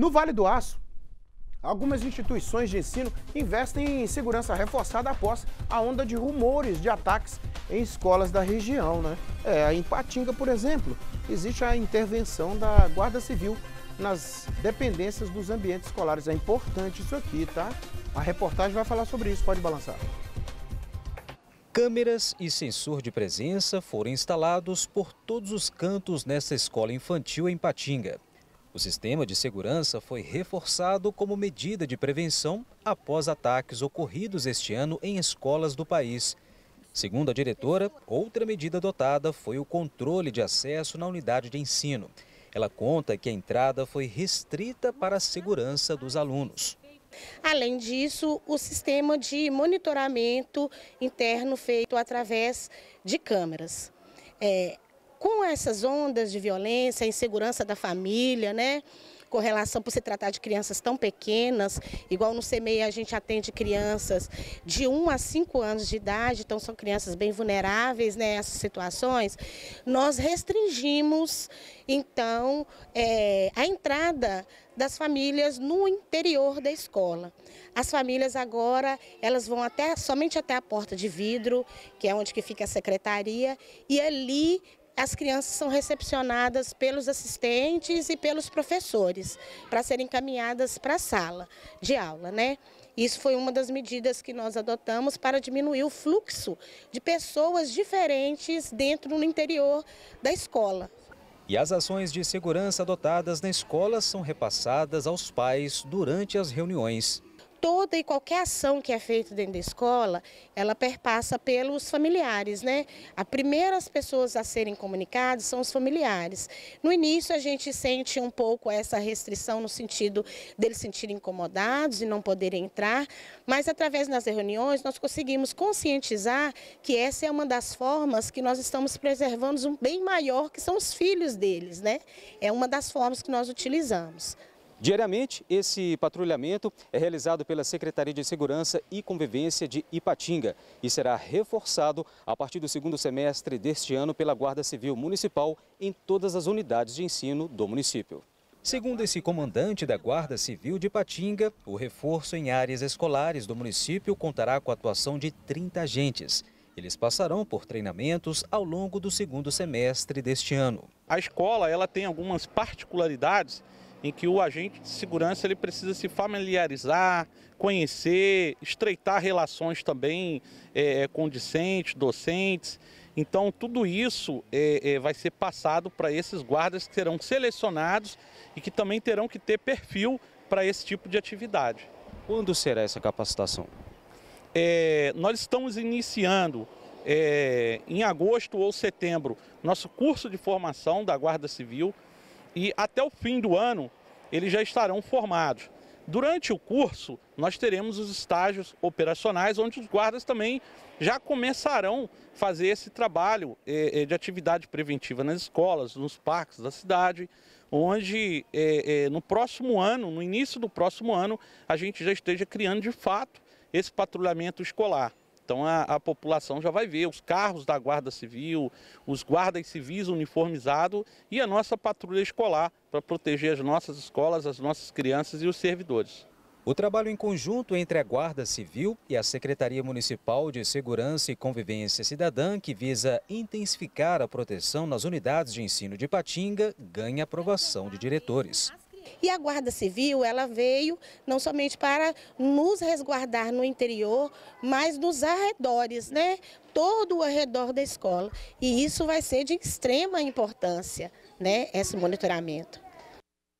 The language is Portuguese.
No Vale do Aço, algumas instituições de ensino investem em segurança reforçada após a onda de rumores de ataques em escolas da região. Né? É, em Patinga, por exemplo, existe a intervenção da Guarda Civil nas dependências dos ambientes escolares. É importante isso aqui, tá? A reportagem vai falar sobre isso, pode balançar. Câmeras e sensor de presença foram instalados por todos os cantos nesta escola infantil em Patinga. O sistema de segurança foi reforçado como medida de prevenção após ataques ocorridos este ano em escolas do país. Segundo a diretora, outra medida adotada foi o controle de acesso na unidade de ensino. Ela conta que a entrada foi restrita para a segurança dos alunos. Além disso, o sistema de monitoramento interno feito através de câmeras. É, com essas ondas de violência, a insegurança da família, né? com relação por se tratar de crianças tão pequenas, igual no CMEI a gente atende crianças de 1 a 5 anos de idade, então são crianças bem vulneráveis nessas né, essas situações, nós restringimos então é, a entrada das famílias no interior da escola. As famílias agora, elas vão até somente até a porta de vidro, que é onde que fica a secretaria, e ali as crianças são recepcionadas pelos assistentes e pelos professores para serem encaminhadas para a sala de aula, né? Isso foi uma das medidas que nós adotamos para diminuir o fluxo de pessoas diferentes dentro no interior da escola. E as ações de segurança adotadas na escola são repassadas aos pais durante as reuniões toda e qualquer ação que é feita dentro da escola, ela perpassa pelos familiares, né? As primeiras pessoas a serem comunicadas são os familiares. No início a gente sente um pouco essa restrição no sentido deles se sentirem incomodados e não poderem entrar, mas através das reuniões nós conseguimos conscientizar que essa é uma das formas que nós estamos preservando um bem maior que são os filhos deles, né? É uma das formas que nós utilizamos. Diariamente, esse patrulhamento é realizado pela Secretaria de Segurança e Convivência de Ipatinga e será reforçado a partir do segundo semestre deste ano pela Guarda Civil Municipal em todas as unidades de ensino do município. Segundo esse comandante da Guarda Civil de Patinga, o reforço em áreas escolares do município contará com a atuação de 30 agentes. Eles passarão por treinamentos ao longo do segundo semestre deste ano. A escola ela tem algumas particularidades em que o agente de segurança ele precisa se familiarizar, conhecer, estreitar relações também é, é com discentes, docentes. Então, tudo isso é, é, vai ser passado para esses guardas que serão selecionados e que também terão que ter perfil para esse tipo de atividade. Quando será essa capacitação? É, nós estamos iniciando é, em agosto ou setembro nosso curso de formação da Guarda Civil e até o fim do ano eles já estarão formados. Durante o curso, nós teremos os estágios operacionais, onde os guardas também já começarão a fazer esse trabalho eh, eh, de atividade preventiva nas escolas, nos parques da cidade, onde eh, no próximo ano, no início do próximo ano, a gente já esteja criando de fato esse patrulhamento escolar. Então a, a população já vai ver os carros da Guarda Civil, os guardas civis uniformizados e a nossa patrulha escolar para proteger as nossas escolas, as nossas crianças e os servidores. O trabalho em conjunto entre a Guarda Civil e a Secretaria Municipal de Segurança e Convivência Cidadã, que visa intensificar a proteção nas unidades de ensino de Patinga, ganha aprovação de diretores. E a Guarda Civil, ela veio não somente para nos resguardar no interior, mas nos arredores, né? Todo o arredor da escola. E isso vai ser de extrema importância, né? Esse monitoramento.